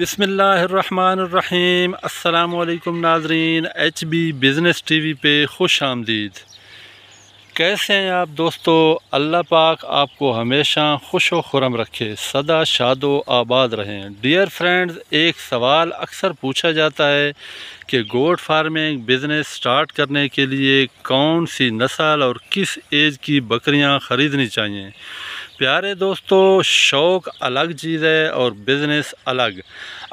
बसमीम् अल्लाम नाजरीन H B business T V पे खुश आमदीद कैसे हैं आप दोस्तों अल्लाह पाक आपको हमेशा खुश व खुरम रखे सदा शादो आबाद रहें डियर फ्रेंड्स एक सवाल अक्सर पूछा जाता है कि गोट फार्मिंग बिज़नेस स्टार्ट करने के लिए कौन सी नस्ल और किस एज की बकरियां ख़रीदनी चाहिए प्यारे दोस्तों शौक़ अलग चीज़ है और बिज़नेस अलग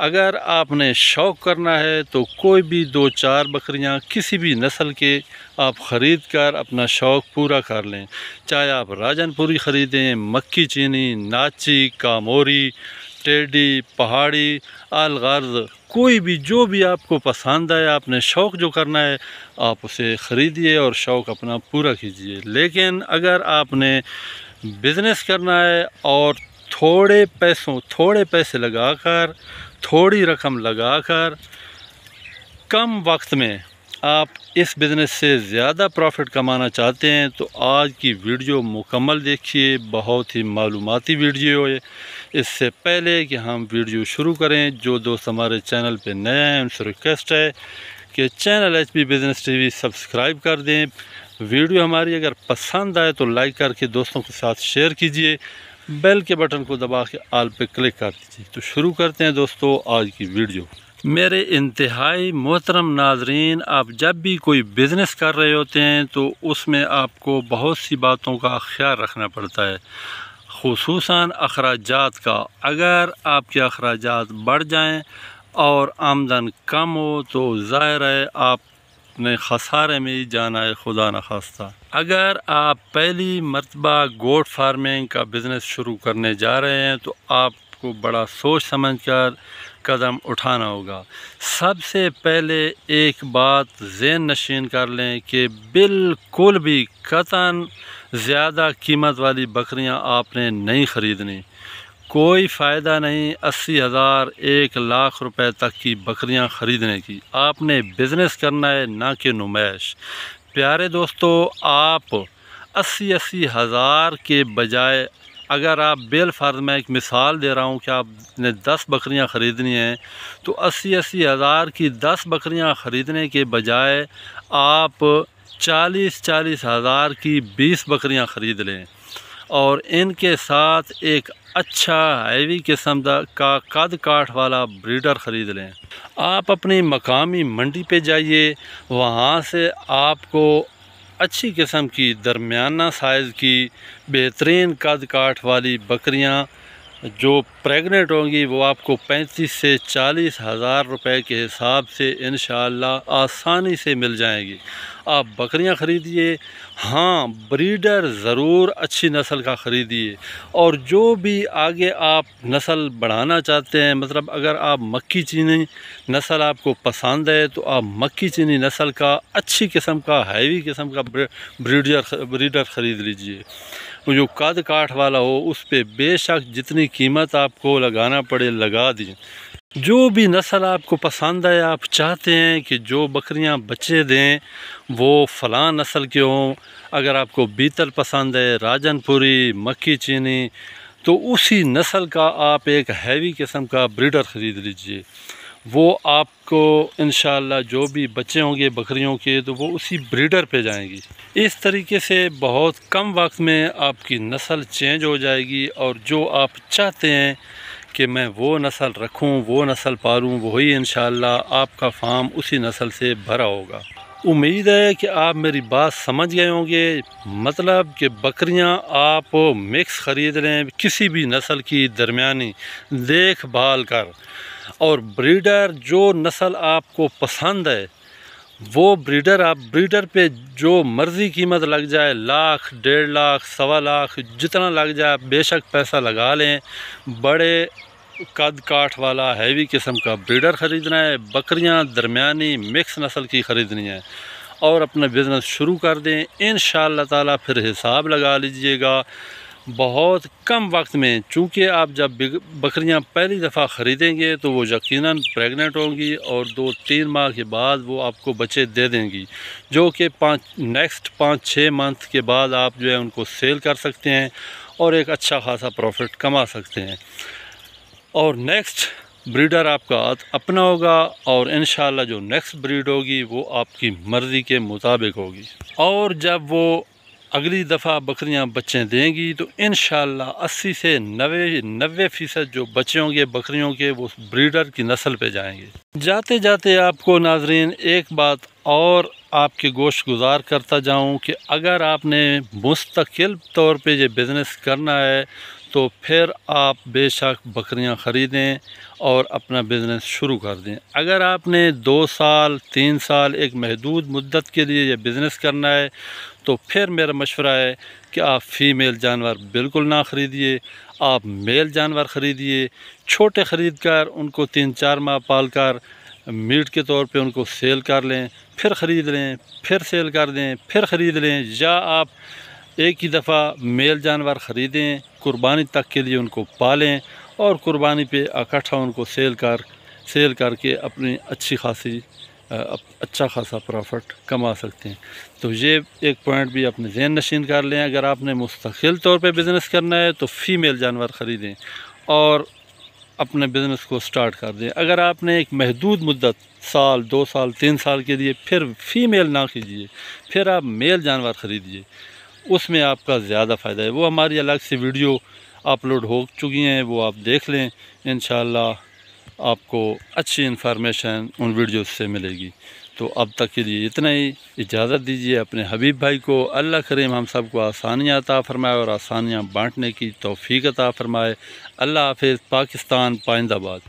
अगर आपने शौक़ करना है तो कोई भी दो चार बकरियां किसी भी नस्ल के आप ख़रीद कर अपना शौक़ पूरा कर लें चाहे आप राजनपुरी ख़रीदें मक्की चीनी नाची कामोरी टेडी पहाड़ी अलगर्ज कोई भी जो भी आपको पसंद आए आपने शौक़ जो करना है आप उसे ख़रीदिए और शौक़ अपना पूरा कीजिए लेकिन अगर आपने बिज़नेस करना है और थोड़े पैसों थोड़े पैसे लगाकर थोड़ी रकम लगाकर कम वक्त में आप इस बिज़नेस से ज़्यादा प्रॉफिट कमाना चाहते हैं तो आज की वीडियो मुकम्मल देखिए बहुत ही मालूमती वीडियो है इससे पहले कि हम वीडियो शुरू करें जो दोस्त हमारे चैनल पे नए हैं उनसे रिक्वेस्ट है कि channel H P business TV subscribe कर दें वीडियो हमारी अगर पसंद आए तो लाइक करके दोस्तों के साथ शेयर कीजिए बेल के बटन को दबा के आल पे क्लिक कर दीजिए तो शुरू करते हैं दोस्तों आज की वीडियो मेरे इंतहाई मोहतरम नाजरीन आप जब भी कोई बिज़नेस कर रहे होते हैं तो उसमें आपको बहुत सी बातों का ख्याल रखना पड़ता है खसूस अखराज का अगर आपके अखराजात बढ़ जाएँ और आमदन कम हो तो ज़ाहिर है आप अपने खसारे में ही जान आए खुदा न खास्ता अगर आप पहली मरतबा गोट फार्मिंग का बिज़नेस शुरू करने जा रहे हैं तो आपको बड़ा सोच समझ कर कदम उठाना होगा सबसे पहले एक बात जेन नशीन कर लें कि बिल्कुल भी कतन ज़्यादा कीमत वाली बकरियां आपने नहीं ख़रीदनी कोई फ़ायदा नहीं अस्सी हज़ार एक लाख रुपए तक की बकरियां ख़रीदने की आपने बिज़नेस करना है ना कि नुमाइश प्यारे दोस्तों आप अस्सी अस्सी हज़ार के बजाय अगर आप बेल फर्ज में एक मिसाल दे रहा हूँ कि आपने दस बकरियाँ ख़रीदनी हैं तो अस्सी अस्सी हज़ार की दस बकरियाँ ख़रीदने के बजाय आप चालीस चालीस हज़ार की बीस बकरियाँ ख़रीद लें और इनके साथ एक अच्छा हैवी किस्म का कद काठ वाला ब्रीडर ख़रीद लें आप अपनी मकामी मंडी पे जाइए वहाँ से आपको अच्छी किस्म की दरमियाना साइज़ की बेहतरीन कद काठ वाली बकरियाँ जो प्रेग्नेंट होंगी वो आपको पैंतीस से चालीस हज़ार रुपए के हिसाब से इन आसानी से मिल जाएंगी आप बकरियां ख़रीदिए हाँ ब्रीडर ज़रूर अच्छी नस्ल का ख़रीदिए और जो भी आगे आप नस्ल बढ़ाना चाहते हैं मतलब अगर आप मक्की चीनी नस्ल आपको पसंद है तो आप मक्की चीनी नस्ल का अच्छी किस्म का हैवी किस्म का ब्रीडर ब्रीडर ख़रीद लीजिए वो जो कद काठ वाला हो उस पर बेशक जितनी कीमत आपको लगाना पड़े लगा दी जो भी नस्ल आपको पसंद है आप चाहते हैं कि जो बकरियां बच्चे दें वो फ़लां नस्ल के हों अगर आपको बीतल पसंद है राजनपुरी मक्की चीनी तो उसी नस्ल का आप एक हैवी किस्म का ब्रीडर ख़रीद लीजिए वो आपको इन जो भी बच्चे होंगे बकरियों के तो वो उसी ब्रीडर पे जाएंगी इस तरीके से बहुत कम वक्त में आपकी नस्ल चेंज हो जाएगी और जो आप चाहते हैं कि मैं वो नस्ल रखूं वो नस्ल पालूं वही इन आपका फार्म उसी नस्ल से भरा होगा उम्मीद है कि आप मेरी बात समझ गए होंगे मतलब कि बकरियां आप मिक्स ख़रीद रहे हैं किसी भी नस्ल की दरमिया देखभाल कर और ब्रीडर जो नस्ल आपको पसंद है वो ब्रीडर आप ब्रीडर पे जो मर्ज़ी कीमत लग जाए लाख डेढ़ लाख सवा लाख जितना लग जाए बेशक पैसा लगा लें बड़े कद काठ वाला हैवी किस्म का ब्रीडर ख़रीदना है बकरियां दरमियानी मिक्स नस्ल की ख़रीदनी है और अपना बिज़नेस शुरू कर दें इन शाह फिर हिसाब लगा लीजिएगा बहुत कम वक्त में चूँकि आप जब बकरियाँ पहली दफ़ा ख़रीदेंगे तो वो यकीनन प्रेग्नेंट होंगी और दो तीन माह के बाद वो आपको बच्चे दे देंगी जो कि पाँच नेक्स्ट पाँच छः मंथ के बाद आप जो है उनको सेल कर सकते हैं और एक अच्छा खासा प्रॉफिट कमा सकते हैं और नेक्स्ट ब्रीडर आपका अपना होगा और इन जो नेक्स्ट ब्रीड होगी वो आपकी मर्ज़ी के मुताबिक होगी और जब वो अगली दफ़ा बकरियां बच्चे देंगी तो इन अस्सी से नबे नबे फ़ीसद जो बच्चे होंगे बकरियों के वो ब्रीडर की नस्ल पे जाएंगे जाते जाते आपको नाजरीन एक बात और आपके गोश गुजार करता जाऊं कि अगर आपने मुस्तकिल तौर पे ये बिज़नेस करना है तो फिर आप बेशक बकरियां ख़रीदें और अपना बिज़नेस शुरू कर दें अगर आपने दो साल तीन साल एक महदूद मुद्दत के लिए यह बिज़नेस करना है तो फिर मेरा मशवरा है कि आप फ़ीमेल जानवर बिल्कुल ना ख़रीदिए आप मेल जानवर ख़रीदिए छोटे ख़रीद कर उनको तीन चार माह पाल कर मीट के तौर पे उनको सेल कर लें फिर ख़रीद लें फिर सेल कर दें फिर ख़रीद लें या आप एक ही दफ़ा मेल जानवर ख़रीदें कुर्बानी तक के लिए उनको पालें और कुर्बानी पे इकट्ठा उनको सेल कर सेल करके अपनी अच्छी खासी अच्छा खासा प्रॉफिट कमा सकते हैं तो ये एक पॉइंट भी अपने जहन नशीन कर लें अगर आपने मुस्तकिल तौर पे बिज़नेस करना है तो फ़ीमेल जानवर ख़रीदें और अपने बिज़नेस को स्टार्ट कर दें अगर आपने एक महदूद मुद्दत साल दो साल तीन साल के लिए फिर फ़ीमेल ना कीजिए फिर आप मेल जानवर ख़रीदिए उसमें आपका ज़्यादा फ़ायदा है वो हमारी अलग से वीडियो अपलोड हो चुकी हैं वो आप देख लें इन आपको अच्छी इन्फॉर्मेशन उन वीडियो से मिलेगी तो अब तक के लिए इतना ही इजाज़त दीजिए अपने हबीब भाई को अल्लाह करीम हम सबको आसानियाँ अता फ़रमाए और आसानियाँ बाँटने की तोफ़ी अता फ़रमाए अल्लाह हाफिज़ पाकिस्तान पाइंदाबाद